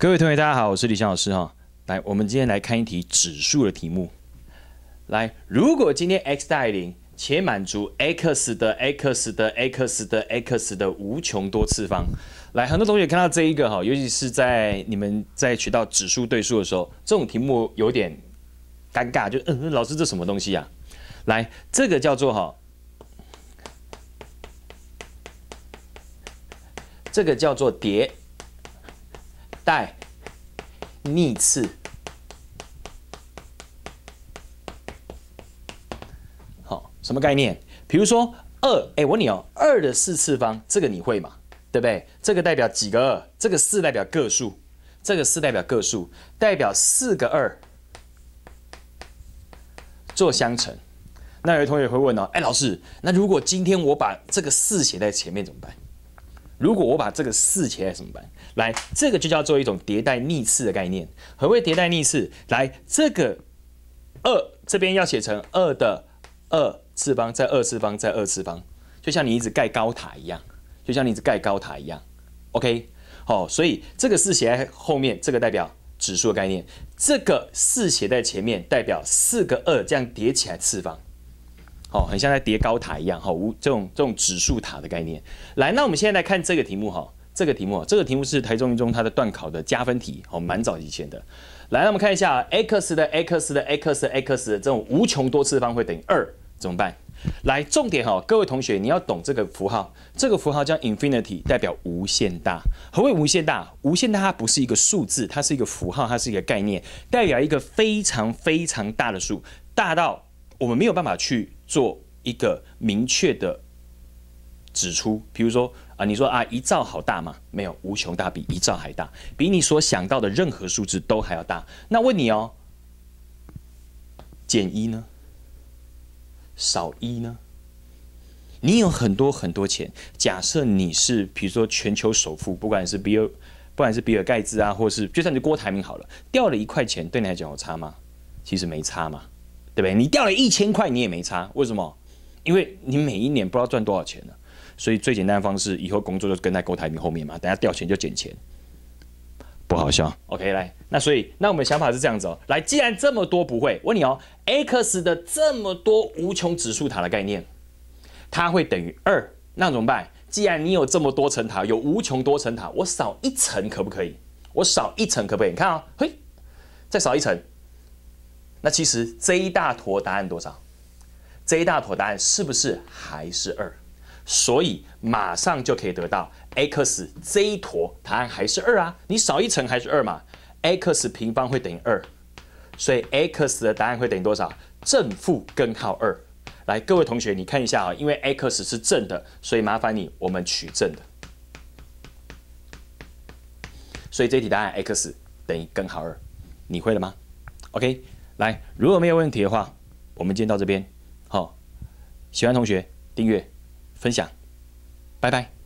各位同学，大家好，我是李翔老师哈。来，我们今天来看一题指数的题目。来，如果今天 x 大于零，且满足 x 的 x 的 x 的 x 的无穷多次方。来，很多同学看到这一个哈，尤其是在你们在学到指数对数的时候，这种题目有点尴尬，就嗯，老师这什么东西呀？来，这个叫做哈，这个叫做叠。带逆次，好，什么概念？比如说二，哎，我问你哦，二的四次方，这个你会吗？对不对？这个代表几个二？这个四代表个数，这个四代表个数，代表四个二做相乘。那有同学会问哦，哎，老师，那如果今天我把这个四写在前面怎么办？如果我把这个四写在什么办？来，这个就叫做一种迭代逆次的概念。何谓迭代逆次？来，这个二这边要写成二的二次方，再二次方，再二次方，就像你一直盖高塔一样，就像你一直盖高塔一样。OK，好，所以这个四写在后面，这个代表指数的概念；这个四写在前面，代表四个二这样叠起来次方。哦，很像在叠高塔一样，哈，无这种这种指数塔的概念。来，那我们现在来看这个题目，哈，这个题目，这个题目是台中一中它的段考的加分题，哦，蛮早以前的。来，那我们看一下 x 的 x 的 x 的 x 这种无穷多次方会等于二怎么办？来，重点哈，各位同学你要懂这个符号，这个符号叫 infinity，代表无限大。何谓无限大？无限大它不是一个数字，它是一个符号，它是一个概念，代表一个非常非常大的数，大到。我们没有办法去做一个明确的指出，比如说啊，你说啊一兆好大吗？没有，无穷大比一兆还大，比你所想到的任何数字都还要大。那问你哦，减一呢？少一呢？你有很多很多钱，假设你是比如说全球首富，不管是比尔，不管是比尔盖茨啊，或是就算你郭台铭好了，掉了一块钱，对你来讲有差吗？其实没差嘛。对不对？你掉了一千块，你也没差，为什么？因为你每一年不知道赚多少钱呢，所以最简单的方式，以后工作就跟在郭台铭后面嘛，等下掉钱就捡钱，不好笑。OK，来，那所以那我们想法是这样子哦，来，既然这么多不会，问你哦，x 的这么多无穷指数塔的概念，它会等于二，那怎么办？既然你有这么多层塔，有无穷多层塔，我少一层可不可以？我少一层可不可以？你看啊，嘿，再少一层。那其实这一大坨答案多少？这一大坨答案是不是还是二？所以马上就可以得到 x 这一坨答案还是二啊！你少一层还是二嘛？x 平方会等于二，所以 x 的答案会等于多少？正负根号二。来，各位同学你看一下啊，因为 x 是正的，所以麻烦你我们取正的。所以这题答案 x 等于根号二，你会了吗？OK。来，如果没有问题的话，我们今天到这边。好，喜欢同学订阅、分享，拜拜。